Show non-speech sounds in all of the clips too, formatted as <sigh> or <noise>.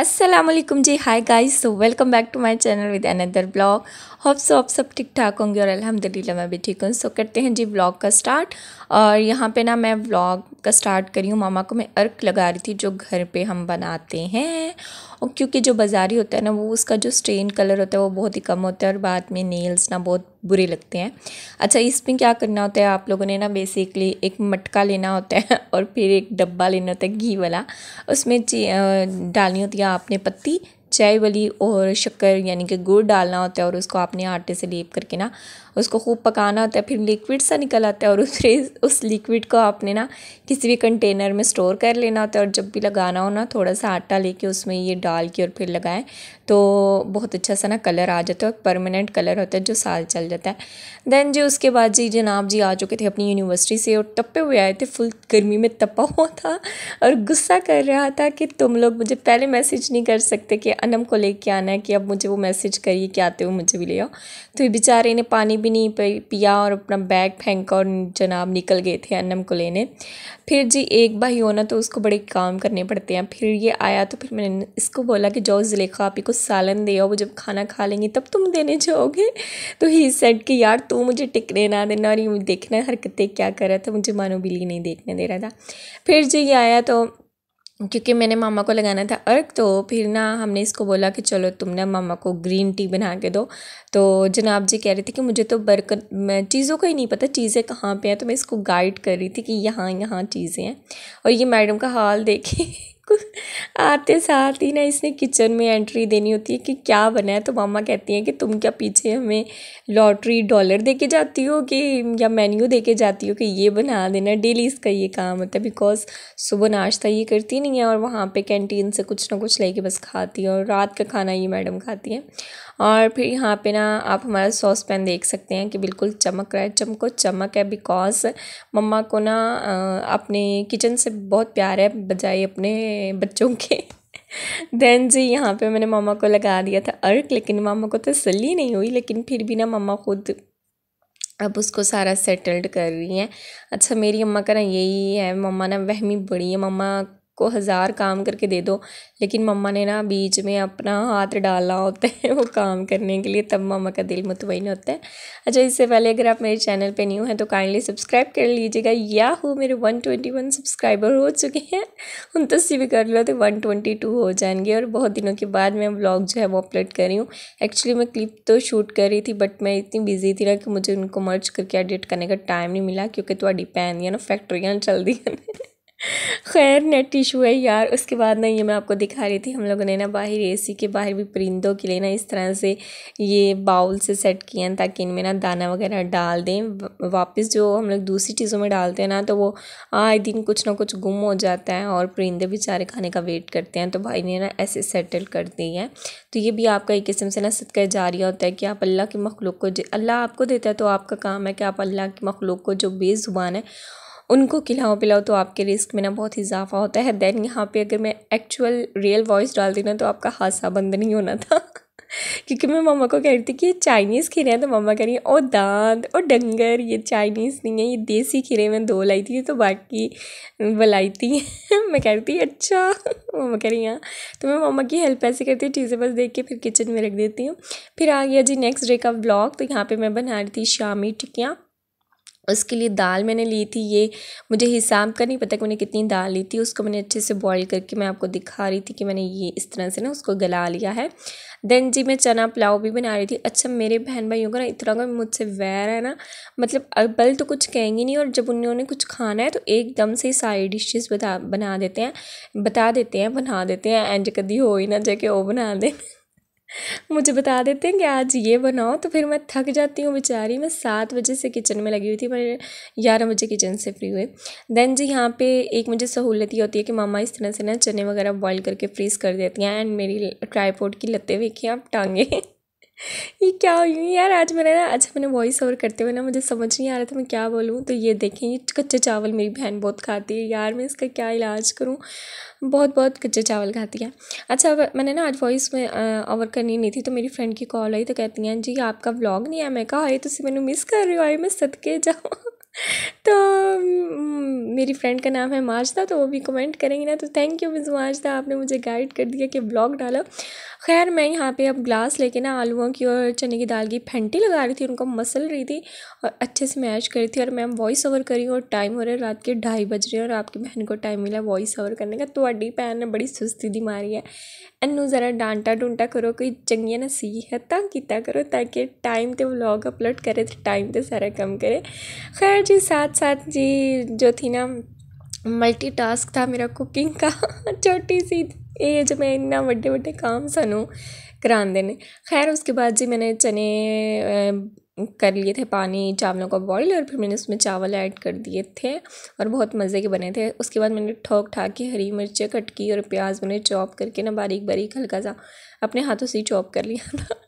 Aslam ji hi guys so welcome back to my channel with another blog hope so आप सब ठीक ठाक होंगे और ला मैं भी ठीक हूँ सो so, करते हैं जी ब्लॉग का स्टार्ट और यहाँ पे ना मैं ब्लॉग का स्टार्ट करी हूँ मामा को मैं अर्क लगा रही थी जो घर पे हम बनाते हैं और क्योंकि जो बाज़ारी होता है ना वो उसका जो स्ट्रेन कलर होता है वो बहुत ही कम होता है और बाद में नेल्स ना बहुत बुरे लगते हैं अच्छा इसमें क्या करना होता है आप लोगों ने ना बेसिकली एक मटका लेना होता है <laughs> और फिर एक डब्बा लेना होता है घी वाला उसमें डालनी होती है आपने पत्ती चाय वाली और शक्कर यानी कि गुड़ डालना होता है और उसको आपने आटे से लेप करके ना उसको खूब पकाना होता है फिर लिक्विड सा निकल आता है और उस उस लिक्विड को आपने ना किसी भी कंटेनर में स्टोर कर लेना होता है और जब भी लगाना हो ना थोड़ा सा आटा लेके उसमें ये डाल के और फिर लगाएं तो बहुत अच्छा सा ना कलर आ जाता है और परमानेंट कलर होता है जो साल चल जाता है देन जी उसके बाद जी जनाब जी आ चुके थे अपनी यूनिवर्सिटी से और तपे हुए आए थे फुल गर्मी में तपा हुआ था और गुस्सा कर रहा था कि तुम लोग मुझे पहले मैसेज नहीं कर सकते कि अनम को लेके आना है कि अब मुझे वो मैसेज करिए कि आते हो मुझे भी ले आओ तो बेचारे ने पानी भी भी नहीं पिया और अपना बैग फेंका और जनाब निकल गए थे अन्नम को लेने फिर जी एक भाई होना तो उसको बड़े काम करने पड़ते हैं फिर ये आया तो फिर मैंने इसको बोला कि जाओ जुलेखा आप ही को सालन दे और वो जब खाना खा लेंगे तब तुम देने जाओगे तो ही सेट कि यार तू मुझे टिकने ना देना और ये देखना हरकतें क्या कर रहा था मुझे मानो बिली नहीं देखने दे रहा था फिर जी ये आया तो क्योंकि मैंने मामा को लगाना था अर्क तो फिर ना हमने इसको बोला कि चलो तुम ना मामा को ग्रीन टी बना के दो तो जनाब जी कह रहे थे कि मुझे तो बरकत चीज़ों का ही नहीं पता चीज़ें कहाँ पे हैं तो मैं इसको गाइड कर रही थी कि यहाँ यहाँ चीज़ें हैं और ये मैडम का हाल देखे आते साथ ही ना इसने किचन में एंट्री देनी होती है कि क्या बना है तो मामा कहती हैं कि तुम क्या पीछे हमें लॉटरी डॉलर देके जाती हो कि या मेन्यू दे के जाती हो कि ये बना देना डेली इसका ये काम होता है बिकॉज सुबह नाश्ता ये करती नहीं है और वहाँ पे कैंटीन से कुछ ना कुछ लेके बस खाती है और रात का खाना ये मैडम खाती है और फिर यहाँ पर ना आप हमारा सॉस पैन देख सकते हैं कि बिल्कुल चमक रहा है चमको चमक है बिकॉज मम्मा को ना अपने किचन से बहुत प्यार है बजाय अपने बच्चों के देन जी यहाँ पे मैंने मामा को लगा दिया था अर्क लेकिन मामा को तो तसली नहीं हुई लेकिन फिर भी ना मामा खुद अब उसको सारा सेटल्ड कर रही हैं अच्छा मेरी अम्मा का ना यही है मम्मा ना वहमी बड़ी है मम्मा को हज़ार काम करके दे दो लेकिन मम्मा ने ना बीच में अपना हाथ डाला होता है वो काम करने के लिए तब मम्मा का दिल मुतमिन होता है अच्छा इससे पहले अगर आप मेरे चैनल पे न्यू हैं तो काइंडली सब्सक्राइब कर लीजिएगा या हो मेरे 121 सब्सक्राइबर हो चुके हैं उन तस्वीर भी कर लो तो 122 हो जाएंगे और बहुत दिनों के बाद मैं ब्लॉग जो है वो अपलोड कर रही हूँ एक्चुअली मैं क्लिप तो शूट कर रही थी बट मैं इतनी बिजी थी ना कि मुझे उनको मर्ज करके एडिट करने का टाइम नहीं मिला क्योंकि थोड़ी पैन या ना फैक्ट्रियाँ चल दी खैर नेट टिशू है यार उसके बाद ना ये मैं आपको दिखा रही थी हम लोगों ने ना बाहर एसी के बाहर भी परिंदों के लिए ना इस तरह से ये बाउल से सेट किए हैं ताकि इनमें ना दाना वगैरह डाल दें वापस जो हम लोग दूसरी चीज़ों में डालते हैं ना तो वो आए दिन कुछ ना कुछ गुम हो जाता है और परिंदे बेचारे खाने का वेट करते हैं तो भाई ने ना ऐसे सेटल कर दी है तो ये भी आपका एक किस्म से ना सदका जारिया होता है कि आप अल्लाह के मखलूक को अल्लाह आपको देता है तो आपका काम है कि आप अल्लाह के मखलूक को जो बेजुबान है उनको खिलाओ पिलाओ तो आपके रिस्क में ना बहुत इजाफा होता है देन यहाँ पे अगर मैं एक्चुअल रियल वॉइस डाल देना तो आपका हादसा बंद नहीं होना था <laughs> क्योंकि मैं मम्मा को कह रही थी कि ये चाइनीज़ खीरे हैं तो मम्मा कह रही है ओ दांत ओ डंगर ये चाइनीज़ नहीं है ये देसी खीरे में दो लाई थी तो बाकी लाई थी <laughs> मैं कह रही थी अच्छा <laughs> मम्मा कह रही हैं हाँ। तो मैं मम्मा की हेल्प ऐसे करती हूँ चीज़ें बस देख के फिर किचन में रख देती हूँ फिर आ गया जी नेक्स्ट डे का ब्लॉग तो यहाँ पर मैं बना रही थी शामी टिक्कियाँ उसके लिए दाल मैंने ली थी ये मुझे हिसाब का नहीं पता कि मैंने कितनी दाल ली थी उसको मैंने अच्छे से बॉईल करके मैं आपको दिखा रही थी कि मैंने ये इस तरह से ना उसको गला लिया है देन जी मैं चना पुलाव भी बना रही थी अच्छा मेरे बहन भाइयों का ना इतना का मुझसे वैर है ना मतलब अब्बल तो कुछ कहेंगी नहीं और जब उन्होंने कुछ खाना है तो एकदम से सारी डिशेज बता बना देते हैं बता देते हैं बना देते हैं एंड कभी हो ही ना जाके वो बना दें मुझे बता देते हैं कि आज ये बनाओ तो फिर मैं थक जाती हूँ बेचारी मैं सात बजे से किचन में लगी हुई थी पर ग्यारह बजे किचन से फ्री हुए देन जी यहाँ पे एक मुझे सहूलत ये होती है कि मामा इस तरह से ना चने वगैरह बॉईल करके फ्रीज़ कर देती हैं एंड मेरी ट्राईपोर्ट की लत्ते देखिए आप टांगे <laughs> ये क्या हुई यार आज मैंने ना अच्छा मैंने वॉइस ओवर करते हुए ना मुझे समझ नहीं आ रहा था मैं क्या बोलूँ तो ये देखें ये कच्चे चावल मेरी बहन बहुत खाती है यार मैं इसका क्या इलाज करूँ बहुत बहुत कच्चे चावल खाती है अच्छा मैंने ना आज वॉइस में ओवर करनी नहीं थी तो मेरी फ्रेंड की कॉल आई तो कहती हैं जी आपका व्लॉग नहीं है मैं कहा हाँ, तो मैंने मिस कर रही हो आई मैं के जाऊँ <laughs> तो हम्म, मेरी फ्रेंड का नाम है माजदा तो वो भी कमेंट करेंगे ना तो थैंक यू मिस माजदा आपने मुझे गाइड कर दिया कि ब्लॉग डालो खैर मैं यहाँ पे अब ग्लास लेके ना आलूओं की और चने की दाल की फेंटी लगा रही थी उनको मसल रही थी और अच्छे से कर करी थी और मैम वॉइस ओवर करी और टाइम हो रहा है रात के ढाई बज रहे हैं और आपकी बहन को टाइम मिला वॉइस ओवर करने का तो अड्डी ਨੇ ਬੜੀ ਸੁਸਤੀ ਦੀ ਮਾਰੀ ਹੈ ਇਹਨੂੰ ਜ਼ਰਾ ਡਾਂਟਾ ਡੁੰਟਾ ਕਰੋ ਕੋਈ ਚੰਗੀਆਂ ਨਸੀਹਤਾਂ ਕੀਤਾ ਕਰੋ करो ताकि टाइम तो ਵਲੌਗ अपलोड करे तो टाइम ਤੇ सारा कम करे खैर मुझे साथ साथ जी जो थी ना मल्टी टास्क था मेरा कुकिंग का <laughs> छोटी सी एज मैं इन्ना बड्डे बड़े काम सानू करा देने खैर उसके बाद जी मैंने चने कर लिए थे पानी चावलों का बॉईल और फिर मैंने उसमें चावल ऐड कर दिए थे और बहुत मज़े के बने थे उसके बाद मैंने ठोक ठाक के हरी मिर्चें कटकी और प्याज मैंने चॉप करके ना बारीक बारीक हल्का सा अपने हाथों से ही चॉप कर लिया था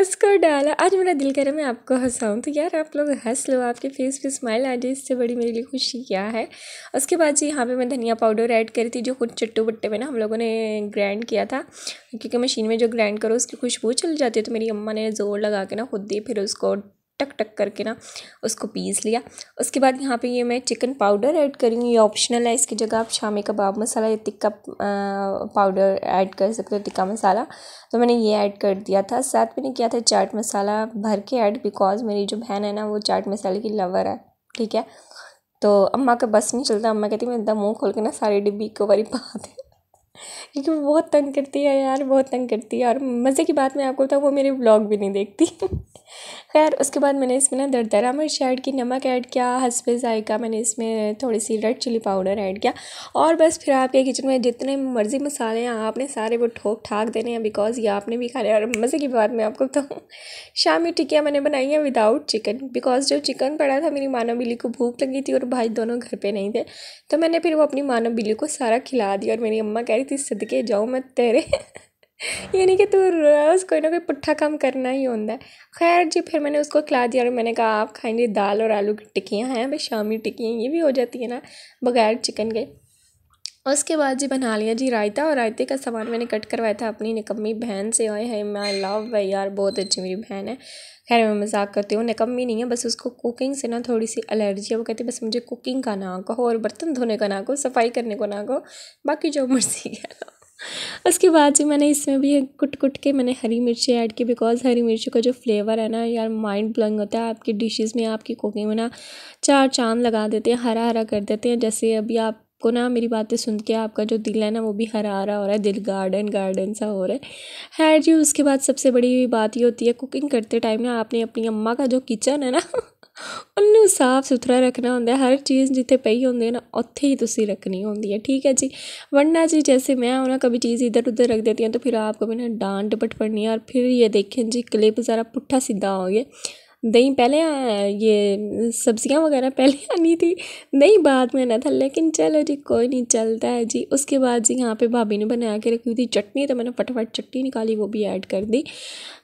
उसको डाला आज मेरा दिल कर रहा है मैं आपको हंसाऊँ तो यार आप लोग हंस लो आपके फेस पे स्माइल आ जाए इससे बड़ी मेरे लिए खुशी क्या है उसके बाद जी यहाँ पे मैं धनिया पाउडर ऐड करी थी जो खुद चट्टू बट्टे में ना हम लोगों ने ग्राइंड किया था क्योंकि मशीन में जो ग्राइंड करो उसकी खुशबू चल जाती है तो मेरी अम्मा ने ज़ोर लगा के ना खुद दी फिर उसको टक टक करके ना उसको पीस लिया उसके बाद यहाँ पे ये मैं चिकन पाउडर ऐड करूँगी ये ऑप्शनल है इसकी जगह आप शामी कबाब मसाला या टिक्का पाउडर ऐड कर सकते हो टिक्का मसाला तो मैंने ये ऐड कर दिया था साथ में किया था चाट मसाला भर के ऐड बिकॉज मेरी जो बहन है ना वो चाट मसाले की लवर है ठीक है तो अम्मा का बस नहीं चलता अम्मा कहती मैं एकदम मुँह खोल के ना सारी डिब्बी को बारी पा क्योंकि वो तो बहुत तंग करती है यार बहुत तंग करती है और मज़े की बात मैं आपको बताऊँ वो मेरे ब्लॉग भी नहीं देखती <laughs> खैर उसके बाद मैंने इसमें ना दरदरा मिर्च ऐड की नमक ऐड किया हंसपे जायका मैंने इसमें थोड़ी सी रेड चिली पाउडर ऐड किया और बस फिर आपके किचन में जितने मर्ज़ी मसाले हैं आपने सारे वो ठोक ठाक देने हैं बिकॉज़ ये आपने भी खाने और मज़े की बात मैं आपको बताऊँ शामी टिकिया मैंने बनाई है विदाउट चिकन बिकॉज़ जो चिकन पड़ा था मेरी मानव बिल्ली को भूख लगी थी और भाई दोनों घर पर नहीं थे तो मैंने फिर वो अपनी मानव बिल्ली को सारा खिला दिया और मेरी अम्मा कह थी सदके जाओ मैं तेरे <laughs> यानी कि तू रोज़ कोई ना कोई पुट्ठा काम करना ही होता है खैर जी फिर मैंने उसको खिला दिया और मैंने कहा आप खाएंगे दाल और आलू की टिक्कियाँ हैं भाई शामी टिक्कियाँ ये भी हो जाती है ना बगैर चिकन के और उसके बाद जी बना लिया जी रायता और रायते का सामान मैंने कट करवाया था अपनी निकम्मी बहन से आए हैं माई लव है यार बहुत अच्छी मेरी बहन है खैर मैं मजाक करती हूँ निकम्मी नहीं है बस उसको कुकिंग से ना थोड़ी सी एलर्जी है वो कहती है बस मुझे कुकिंग का ना कहो और बर्तन धोने का ना कहो सफाई करने को ना कहो बाकी जो मर्जी है उसके बाद जी मैंने इसमें भी कुट कुट के मैंने हरी मिर्ची ऐड की बिकॉज़ हरी मिर्ची का जो फ्लेवर है ना यार माइंड ब्लोइंग होता है आपकी डिशेस में आपकी कुकिंग में ना चार चांद लगा देते हैं हरा हरा कर देते हैं जैसे अभी आप आपको ना मेरी बातें सुन के आपका जो दिल है ना वो भी हरा रहा हो रहा है दिल गार्डन गार्डन सा हो रहा है हैर जी उसके बाद सबसे बड़ी बात ये होती है कुकिंग करते टाइम ना आपने अपनी अम्मा का जो किचन है ना <laughs> उन्होंने साफ सुथरा रखना होंगे हर चीज़ जिते ਜਿੱਥੇ होंगे ना उत्थे ही तुम्हें रखनी होंगी है ठीक है जी वरना जी जैसे मैं हूँ ना कभी चीज़ इधर उधर रख देती हूँ तो फिर आपको मैंने डांट डपट पड़नी है और फिर ये देखें जी क्लिप ज़रा पुट्ठा सीधा हो गया दही पहले ये सब्जियां वगैरह पहले <laughs> आनी थी दही बाद में आना था लेकिन चलो जी कोई नहीं चलता है जी उसके बाद जी यहाँ पे भाभी ने बना के रखी हुई थी चटनी तो मैंने फटाफट चटनी निकाली वो भी ऐड कर दी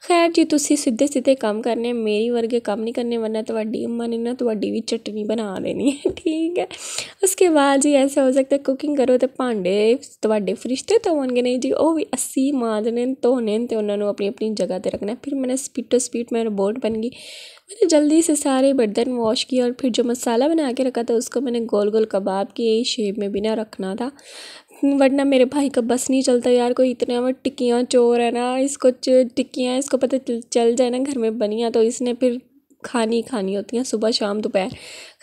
खैर जी तुम सीधे सीधे कम करने मेरी के काम नहीं करने वरना थोड़ी अम्मा ने ना थोड़ी भी चटनी बना देनी है <laughs> ठीक है उसके बाद जी ऐसा हो सकता है कुकिंग करो तो भांडे ਤੁਹਾਡੇ ਫ੍ਰਿਜ तो होने नहीं जी वह भी अस्सी मांजने धोने तो उन्होंने अपनी अपनी जगह पर रखना फिर मैंने ਮੈਨੇ टू ਸਪੀਟ मैं ਬੋਰਡ बन गई मैंने जल्दी से सारे बर्तन वॉश किए और फिर जो मसाला बना के रखा था उसको मैंने गोल गोल कबाब के शेप में बिना रखना था वरना मेरे भाई का बस नहीं चलता यार कोई इतना वो टिक्कियाँ चोर है ना इसको टिक्कियाँ इसको पता चल जाए ना घर में बनिया तो इसने फिर खानी खानी होती हैं सुबह शाम दोपहर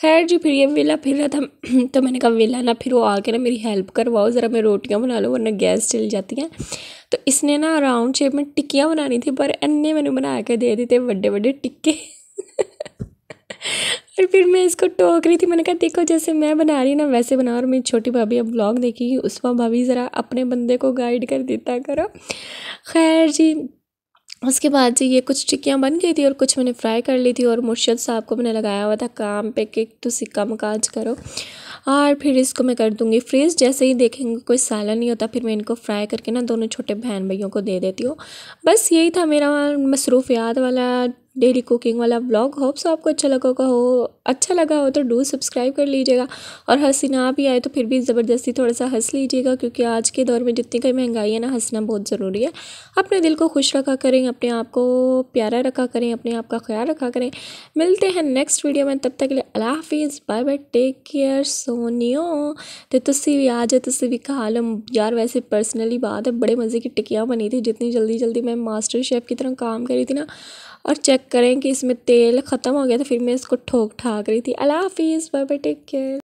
खैर जी फिर ये वेला फिर रहा था तो मैंने कहा वेला ना फिर वो आके ना मेरी हेल्प करवाओ ज़रा मैं रोटियाँ बना लूँ वरना गैस चल जाती हैं तो इसने ना राउंड शेप में टिक्कियाँ बनानी थी पर अन्य मैंने बना के दे दी थे बड़े बड़े टिक्के और फिर मैं इसको टोक रही थी मैंने कहा देखो जैसे मैं बना रही ना वैसे बना और मेरी छोटी भाभी अब ब्लॉग देखी उस वहाँ भाभी ज़रा अपने बंदे को गाइड कर देता करो खैर जी उसके बाद जी ये कुछ टिक्कियाँ बन गई थी और कुछ मैंने फ्राई कर ली थी और मुर्शद साहब को मैंने लगाया हुआ था काम पे कि तुम कम काज करो और फिर इसको मैं कर दूँगी फ्रिज जैसे ही देखेंगे कोई साला नहीं होता फिर मैं इनको फ्राई करके ना दोनों छोटे बहन भैयों को दे देती हूँ बस यही था मेरा मसरूफ़ याद वाला डेली कुकिंग वाला ब्लॉग होप सो आपको अच्छा लगा होगा हो अच्छा लगा हो तो डू सब्सक्राइब कर लीजिएगा और हंसी ना भी आए तो फिर भी ज़बरदस्ती थोड़ा सा हंस लीजिएगा क्योंकि आज के दौर में जितनी कोई महंगाई है ना हंसना बहुत ज़रूरी है अपने दिल को खुश रखा करें अपने आप को प्यारा रखा करें अपने आप का ख्याल रखा करें मिलते हैं नेक्स्ट वीडियो में तब तक के लिए अला हाफिज़ बाय बाय टेक केयर सोनियो तो तुसी भी आ जाए तुसी भी खा यार वैसे पर्सनली बात है बड़े मज़े की टिकियाँ बनी थी जितनी जल्दी जल्दी मैं मास्टर शेफ़ की तरह काम करी थी ना और चेक करें कि इसमें तेल ख़त्म हो गया तो फिर मैं इसको ठोक ठाक रही थी अला हाफिज़ बाय बाय टेक केयर